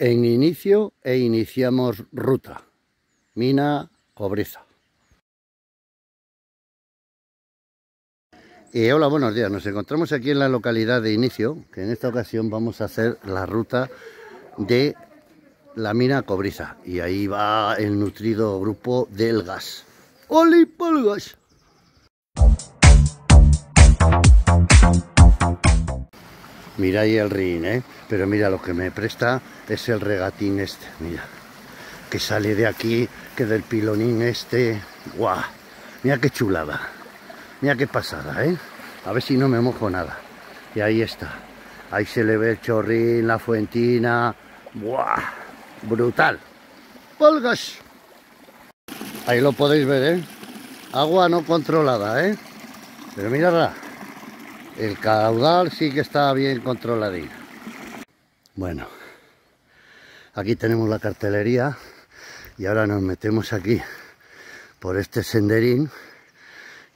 en inicio e iniciamos ruta. Mina Cobreza. y eh, hola, buenos días. Nos encontramos aquí en la localidad de Inicio, que en esta ocasión vamos a hacer la ruta de la mina Cobriza. Y ahí va el nutrido grupo del gas. ¡Oli Polgas! Mira ahí el rin, ¿eh? Pero mira, lo que me presta es el regatín este, mira. Que sale de aquí, que del pilonín este. ¡Guau! Mira qué chulada. Mira qué pasada, ¿eh? A ver si no me mojo nada. Y ahí está. Ahí se le ve el chorrín, la fuentina. ¡Buah! Brutal. ¡Polgas! Ahí lo podéis ver, ¿eh? Agua no controlada, ¿eh? Pero miradla el caudal sí que está bien controladito. Bueno, aquí tenemos la cartelería y ahora nos metemos aquí por este senderín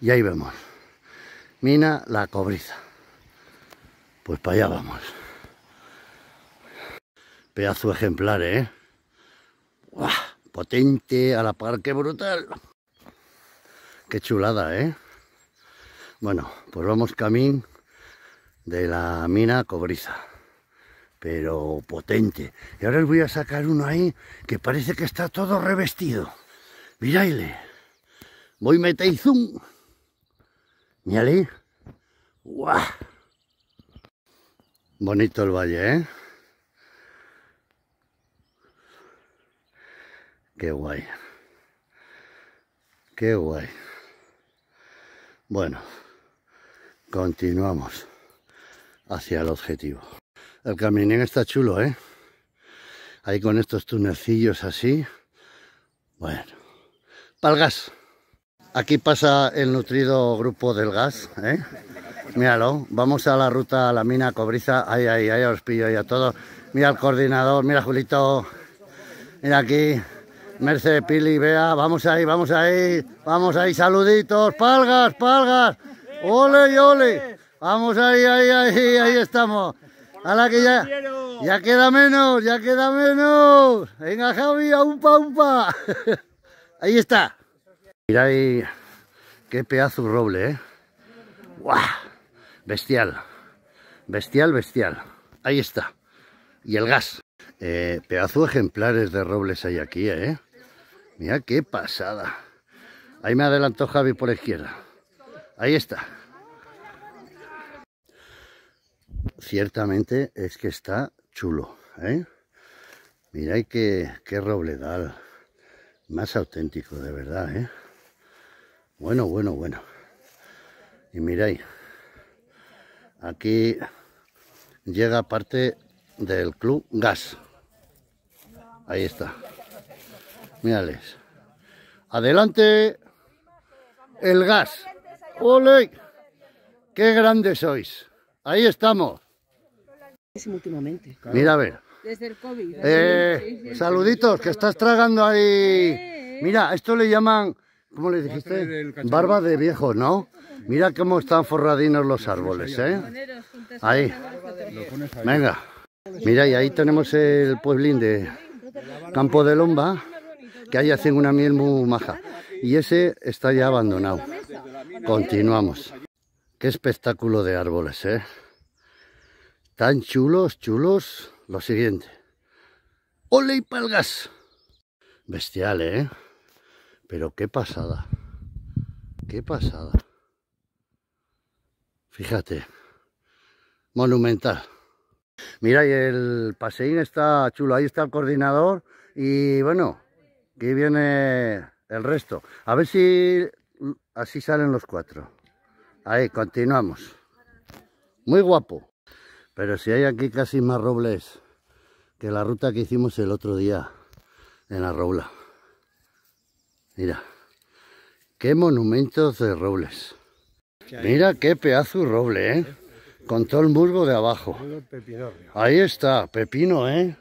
y ahí vemos, mina La Cobriza. Pues para allá vamos. Pedazo ejemplar, ¿eh? Potente a la par, que brutal. Qué chulada, ¿eh? Bueno, pues vamos camino de la mina cobriza pero potente. Y ahora os voy a sacar uno ahí que parece que está todo revestido. Miradle. Voy metéis zoom. ahí ¡Guau! Bonito el valle, ¿eh? Qué guay. Qué guay. Bueno, continuamos hacia el objetivo. El caminín está chulo, ¿eh? Ahí con estos tunecillos así. Bueno, Palgas Aquí pasa el nutrido grupo del gas, ¿eh? Míralo, vamos a la ruta a la mina cobriza. Ahí, ahí, ahí os pillo a todos. Mira el coordinador, mira Julito. Mira aquí, Merced, Pili, vea vamos ahí, vamos ahí, vamos ahí, saluditos, palgas, palgas, ole y ole. Vamos ahí, ahí, ahí, ahí estamos. A la que ya, ya queda menos, ya queda menos. Venga, Javi, a un pa, un pa. Ahí está. Mira ahí, qué pedazo roble, ¿eh? ¡Guau! Bestial, bestial, bestial. Ahí está. Y el gas. Eh, pedazo de ejemplares de robles hay aquí, ¿eh? Mira qué pasada. Ahí me adelantó Javi por izquierda. Ahí está. ciertamente es que está chulo, ¿eh? Mirad qué, qué robledal más auténtico, de verdad, ¿eh? Bueno, bueno, bueno. Y mirad aquí llega parte del club Gas. Ahí está. Mírales. Adelante el gas. ¡Ole! ¡Qué grandes sois! Ahí estamos. Mira, a ver. Eh, saluditos, que estás tragando ahí. Eh. Mira, esto le llaman, ¿cómo le dijiste? Barba de viejo, ¿no? Mira cómo están forradinos los árboles, ¿eh? Ahí. Venga. Mira, y ahí tenemos el pueblín de Campo de Lomba, que ahí hacen una miel muy maja. Y ese está ya abandonado. Continuamos. Qué espectáculo de árboles, ¿eh? tan chulos, chulos, lo siguiente. ¡Ole y palgas! Bestial, ¿eh? Pero qué pasada. Qué pasada. Fíjate. Monumental. Mira, y el paseín está chulo. Ahí está el coordinador. Y bueno, aquí viene el resto. A ver si así salen los cuatro. Ahí, continuamos. Muy guapo. Pero si hay aquí casi más robles que la ruta que hicimos el otro día en la Robla. Mira, qué monumentos de robles. Mira qué pedazo de roble, ¿eh? Con todo el musgo de abajo. Ahí está, pepino, ¿eh?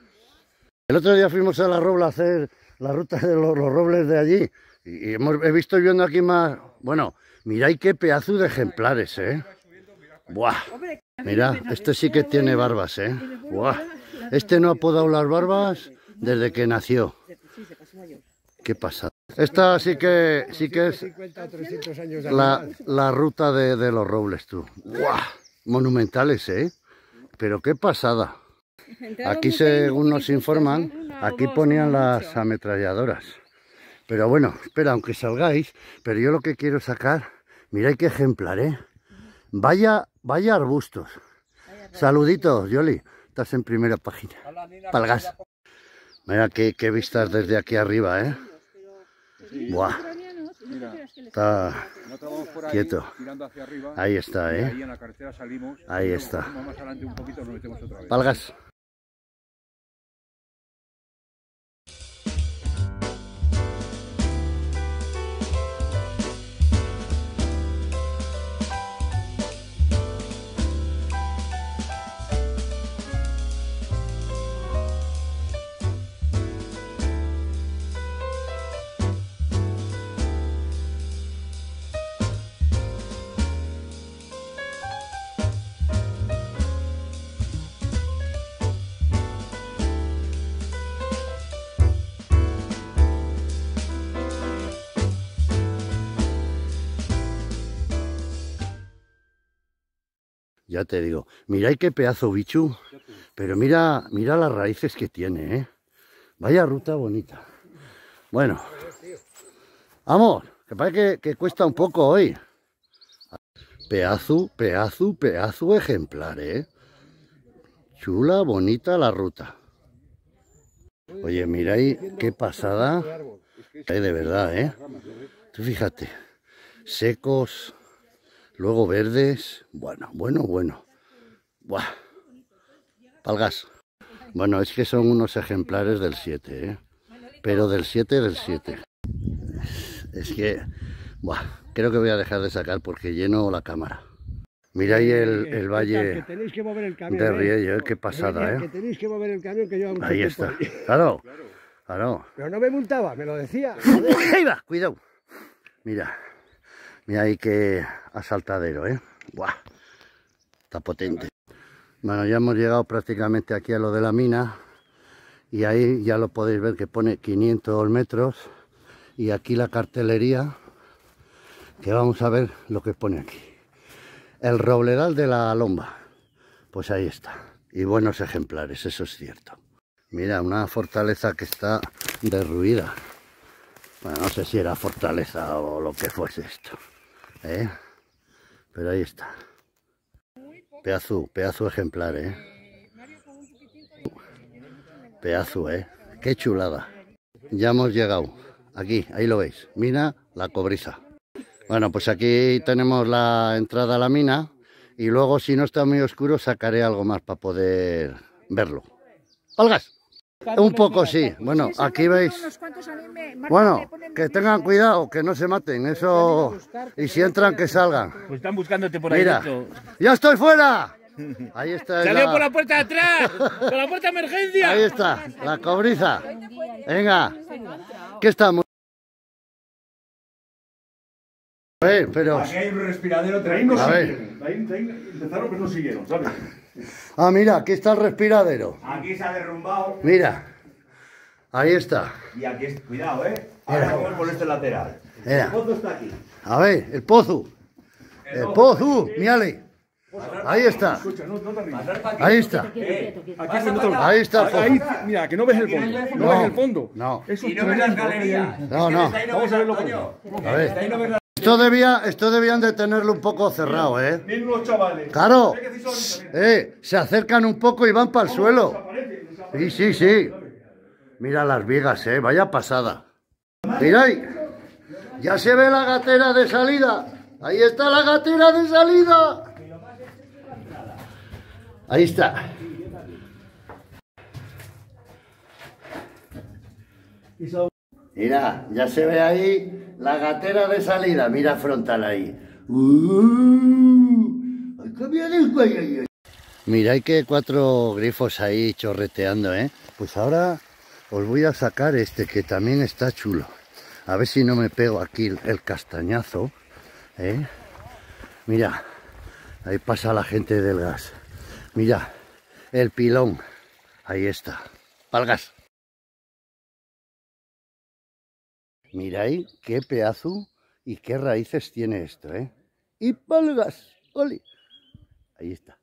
El otro día fuimos a la Robla a hacer la ruta de los, robles de allí. Y hemos, he visto viendo aquí más... Bueno, miráis qué pedazo de ejemplares, ¿eh? Buah. Mira, este sí que tiene barbas, ¿eh? Este no ha podado las barbas desde que nació. ¿Qué pasada. Esta sí que, sí que es la, ruta de, los robles, tú. Monumentales, ¿eh? Pero qué pasada. Aquí, según nos informan, aquí ponían las ametralladoras. Pero bueno, espera, aunque salgáis, pero yo lo que quiero sacar, mirad qué ejemplar, ¿eh? Vaya Vaya arbustos. Saluditos, Yoli. Estás en primera página. Palgas. Mira qué, vistas desde aquí arriba, ¿eh? Buah. Está quieto. Ahí está, ¿eh? Ahí está. Palgas. Ya te digo. Mira, qué pedazo bichu. Pero mira, mira las raíces que tiene, ¿eh? Vaya ruta bonita. Bueno. Vamos, que parece que, cuesta un poco hoy. Pedazo, pedazo, pedazo ejemplar, ¿eh? Chula, bonita la ruta. Oye, miráis qué pasada. de verdad, ¿eh? Tú fíjate. Secos. Luego verdes, bueno, bueno, bueno. Buah. Palgas. Bueno, es que son unos ejemplares del 7, ¿eh? Pero del 7, del 7. Es que, buah, creo que voy a dejar de sacar porque lleno la cámara. Mira ahí el eh, valle de ¿eh? Riello, ¿eh? qué pasada, ¿eh? Ahí está, claro, claro. Pero no me multaba, me lo decía. ¡Ahí va! Cuidado. Mira, Mira ahí que asaltadero, ¿eh? Buah, está potente. Bueno, ya hemos llegado prácticamente aquí a lo de la mina y ahí ya lo podéis ver que pone 500 metros y aquí la cartelería que vamos a ver lo que pone aquí. El robledal de la lomba. Pues ahí está. Y buenos ejemplares, eso es cierto. Mira, una fortaleza que está derruida. Bueno, no sé si era fortaleza o lo que fuese esto. ¿Eh? Pero ahí está. Peazo, pedazo ejemplar, ¿eh? que ¿eh? Qué chulada. Ya hemos llegado. Aquí, ahí lo veis. Mina La Cobriza. Bueno, pues aquí tenemos la entrada a la mina. Y luego, si no está muy oscuro, sacaré algo más para poder verlo. ¡Olgas! Un poco sí. ¿eh? Bueno, aquí veis. Bueno, que tengan cuidado, que no se maten, pues eso. Y si entran, que salgan. Pues están buscándote por ahí. Mira, ya estoy fuera. Ahí está. Salió por la puerta de atrás, por la puerta de emergencia. Ahí está, la cobriza. Venga, ¿qué estamos? Eh, pero... Aquí hay un respiradero, traínos. A ver. empezaron, pero no siguieron, ¿sabes? Ah, mira, aquí está el respiradero. Aquí se ha derrumbado. Mira, ahí está. Y aquí, es... cuidado, ¿eh? Ahora vamos por este lateral. El pozo está aquí. A ver, el pozo. El, pozo, mírale. Ahí está. Ahí está. Eh, ahí está. Ahí, mira, que no ves el fondo. No, no ves el fondo. No. no ves No, no. Vamos a ver lo esto, debía, esto debían de tenerlo un poco cerrado, ¿eh? Miren chavales. Claro. Eh, se acercan un poco y van para el suelo. Sí, sí, sí. Mira las vigas, ¿eh? Vaya pasada. Mirad, ya se ve la gatera de salida. Ahí está la gatera de salida. Ahí está. Mira, ya se ve ahí la gatera de salida. Mira frontal ahí. ¡Uh! Mira, hay que cuatro grifos ahí chorreteando, ¿eh? Pues ahora os voy a sacar este que también está chulo. A ver si no me pego aquí el castañazo, ¿eh? Mira, ahí pasa la gente del gas. Mira, el pilón. Ahí está. Palgas. Miráis qué pedazo y qué raíces tiene esto, ¿eh? Y palgas, oli. Ahí está.